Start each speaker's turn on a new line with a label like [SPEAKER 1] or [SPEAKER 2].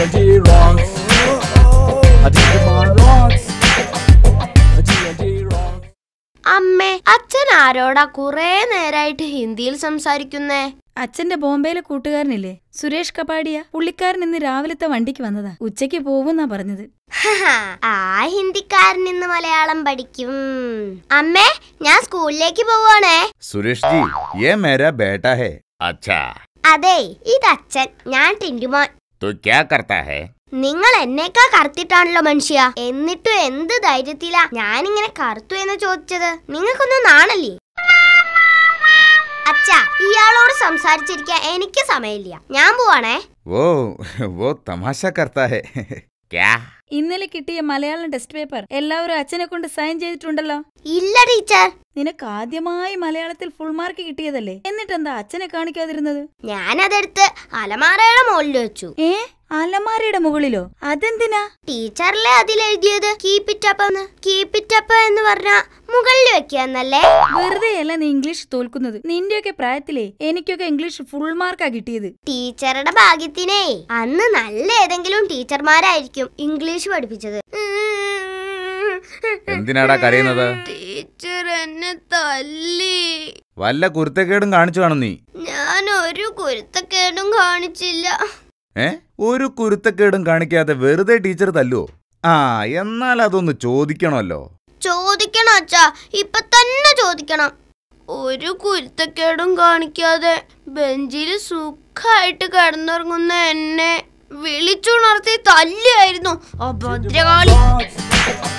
[SPEAKER 1] G&G rocks.
[SPEAKER 2] അമ്മേ അച്ഛൻ ആരോടാ കുറെ നേരായിട്ട് ഹിന്ദിയിൽ സംസാരിക്കുന്നേ അച്ഛന്റെ ബോംബെയിലെ കൂട്ടുകാരനില്ലേ സുരേഷ് കപാടിയ പുള്ളിക്കാരൻ ഇന്ന് രാവിലത്തെ വണ്ടിക്ക് വന്നതാ ഉച്ചക്ക് പോവുന്നാ പറഞ്ഞത് ആ ഹിന്ദിക്കാരൻ ഇന്ന് മലയാളം പഠിക്കും അമ്മേ ഞാൻ സ്കൂളിലേക്ക് പോവാണേ
[SPEAKER 1] സുരേഷ് ജി യേ മേരാ ബേട്ടാ ഹേ അച്ഛാ
[SPEAKER 2] അതെ ഇത് അച്ഛൻ ഞാൻ ടിൻഡുമോൻ
[SPEAKER 1] तो क्या करता है
[SPEAKER 2] നിങ്ങൾ എന്നേക്കാ കറുത്തിട്ടാണല്ലോ മനുഷ്യ എന്നിട്ടും എന്ത് ധൈര്യത്തിലാ ഞാനിങ്ങനെ കറുത്തു എന്ന് ചോദിച്ചത് നിങ്ങൾക്കൊന്നും നാണല്ലേ അച്ഛാ ഇയാളോട് സംസാരിച്ചിരിക്കാൻ എനിക്ക് സമയമില്ല ഞാൻ പോവാണേ
[SPEAKER 1] ഓ ഓ തമാശ കർത്താഹേ
[SPEAKER 2] ഇന്നലെ കിട്ടിയ മലയാളം ടെസ്റ്റ് പേപ്പർ എല്ലാവരും അച്ഛനെ കൊണ്ട് സൈൻ ചെയ്തിട്ടുണ്ടല്ലോ ഇല്ല ടീച്ചർ നിനക്ക് ആദ്യമായി മലയാളത്തിൽ ഫുൾ മാർക്ക് കിട്ടിയതല്ലേ എന്നിട്ടെന്താ അച്ഛനെ കാണിക്കാതിരുന്നത് ഞാനതെടുത്ത് അലമാറയുടെ മുകളിൽ വെച്ചു ഏ അലമാരയുടെ മുകളിലോ അതെന്തിനാ ടീച്ചറിലെ അതിലെഴുതിയത് keep up keep it up എന്ന് പറഞ്ഞ മുകളിൽ വെക്കാന്നല്ലേ വെറുതെ അല്ല നീ ഇംഗ്ലീഷ് തോൽക്കുന്നത് നിന്റെയൊക്കെ പ്രായത്തിലേ എനിക്കൊക്കെ ഇംഗ്ലീഷ് ഫുൾ മാർക്കാ കിട്ടിയത് ടീച്ചറുടെ ഭാഗ്യത്തിനേ അന്ന് നല്ല ഏതെങ്കിലും ടീച്ചർമാരായിരിക്കും ഇംഗ്ലീഷ് പഠിപ്പിച്ചത്
[SPEAKER 1] എന്തിനാടാ കരയുന്നത്
[SPEAKER 2] ടീച്ചർ എന്നെ തല്ലി
[SPEAKER 1] വല്ല കുരുത്തക്കേടും കാണിച്ചു കാണും നീ
[SPEAKER 2] ഞാൻ ഒരു കുരുത്തക്കേടും കാണിച്ചില്ല
[SPEAKER 1] ഏ ഒരു കുരുത്തക്കേടും കാണിക്കാതെ വെറുതെ ടീച്ചർ തല്ലുവോ ആ എന്നാൽ അതൊന്ന് ചോദിക്കണമല്ലോ
[SPEAKER 2] ചോദിക്കണം അച്ഛാ ഇപ്പൊ തന്നെ ചോദിക്കണം ഒരു കുരുത്തക്കേടും കാണിക്കാതെ ബെഞ്ചിൽ സുഖമായിട്ട് കിടന്നിറങ്ങുന്ന എന്നെ വിളിച്ചുണർത്തി തല്ലിയായിരുന്നു അഭദ്രകാളി